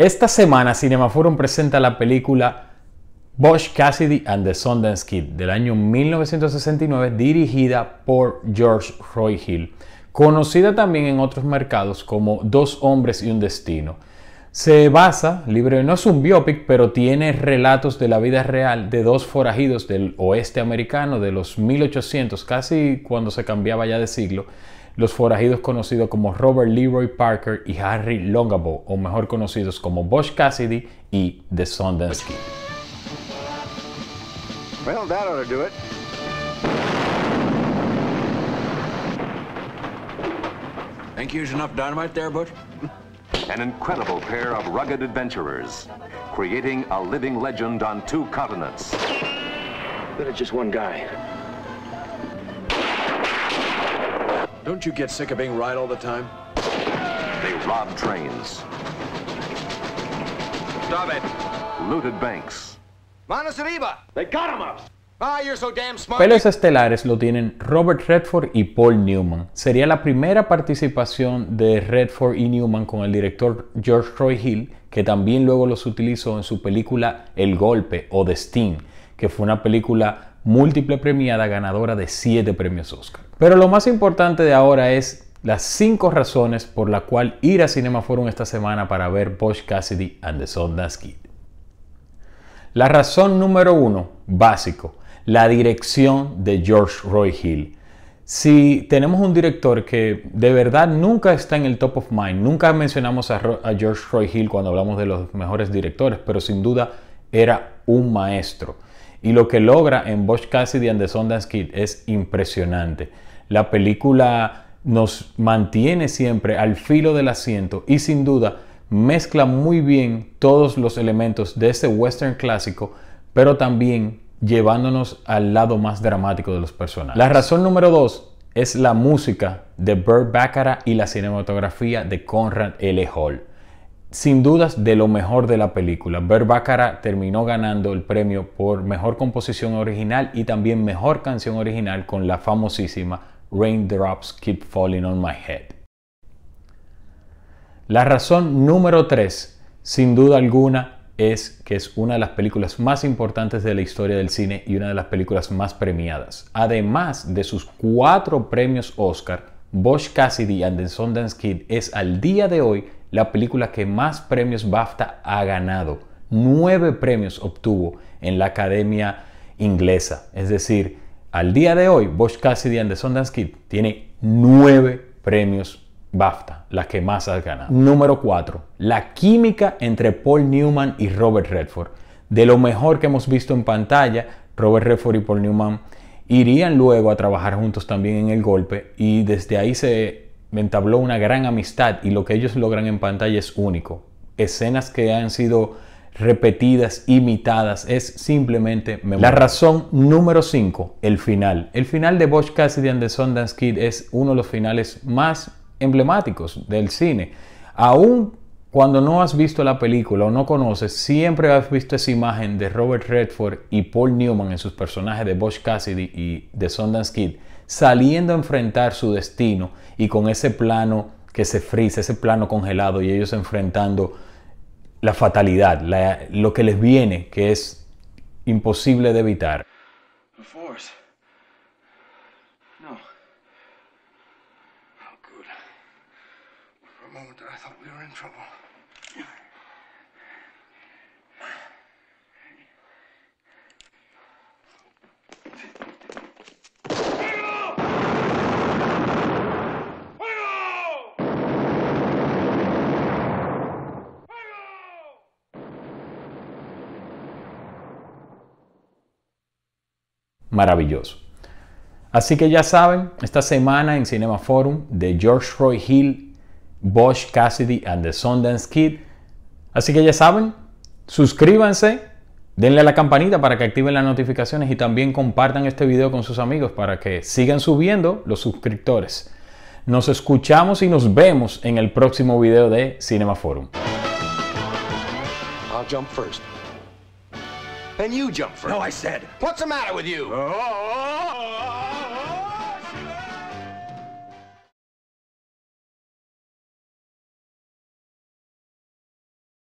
Esta semana Cinemaforum presenta la película Bosch Cassidy and the Sundance Kid del año 1969 dirigida por George Roy Hill, conocida también en otros mercados como Dos hombres y un destino. Se basa, libre, no es un biopic, pero tiene relatos de la vida real de dos forajidos del oeste americano de los 1800, casi cuando se cambiaba ya de siglo, los forajidos conocidos como Robert Leroy Parker y Harry Longabo, o mejor conocidos como Bosch Cassidy y The Sundance Kid. Well, that ought to do it. Think you used enough dynamite there, Butch? An incredible pair of rugged adventurers, creating a living legend on two continents. But it's just one guy. Don't you get sick of being right all the time? They trains. Looted banks. Pelos estelares lo tienen Robert Redford y Paul Newman. Sería la primera participación de Redford y Newman con el director George Roy Hill, que también luego los utilizó en su película El Golpe o Destin, que fue una película múltiple premiada ganadora de 7 premios Oscar. Pero lo más importante de ahora es las 5 razones por la cual ir a Cinema Forum esta semana para ver Bosch Cassidy and the Sondas Kid. La razón número uno básico, la dirección de George Roy Hill. Si tenemos un director que de verdad nunca está en el top of mind, nunca mencionamos a George Roy Hill cuando hablamos de los mejores directores, pero sin duda era un maestro y lo que logra en Bosch Cassidy and the Sundance Kid es impresionante. La película nos mantiene siempre al filo del asiento y sin duda mezcla muy bien todos los elementos de este western clásico, pero también llevándonos al lado más dramático de los personajes. La razón número dos es la música de Burt Baccarat y la cinematografía de Conrad L. Hall sin dudas de lo mejor de la película. Verbacara terminó ganando el premio por mejor composición original y también mejor canción original con la famosísima Raindrops Keep Falling on My Head. La razón número 3, sin duda alguna, es que es una de las películas más importantes de la historia del cine y una de las películas más premiadas. Además de sus cuatro premios Oscar, Bosch Cassidy and the Sundance Kid es al día de hoy la película que más premios BAFTA ha ganado. Nueve premios obtuvo en la Academia Inglesa. Es decir, al día de hoy, Bosch Cassidy and the Sundance Kid tiene nueve premios BAFTA, la que más ha ganado. Número 4. La química entre Paul Newman y Robert Redford. De lo mejor que hemos visto en pantalla, Robert Redford y Paul Newman Irían luego a trabajar juntos también en el golpe y desde ahí se entabló una gran amistad y lo que ellos logran en pantalla es único. Escenas que han sido repetidas, imitadas, es simplemente La razón número 5, el final. El final de Bosch Cassidy and the Sundance Kid es uno de los finales más emblemáticos del cine. Aún cuando no has visto la película o no conoces, siempre has visto esa imagen de Robert Redford y Paul Newman en sus personajes de Bosch Cassidy y de Sundance Kid saliendo a enfrentar su destino y con ese plano que se frisa, ese plano congelado y ellos enfrentando la fatalidad, lo que les viene, que es imposible de evitar. No maravilloso. Así que ya saben, esta semana en Cinema Forum de George Roy Hill Bosch Cassidy and the Sundance Kid. Así que ya saben, suscríbanse, denle a la campanita para que activen las notificaciones y también compartan este video con sus amigos para que sigan subiendo los suscriptores. Nos escuchamos y nos vemos en el próximo video de Cinema Forum. jump first. you first. No, I said. What's the matter with you? Oh, oh, oh.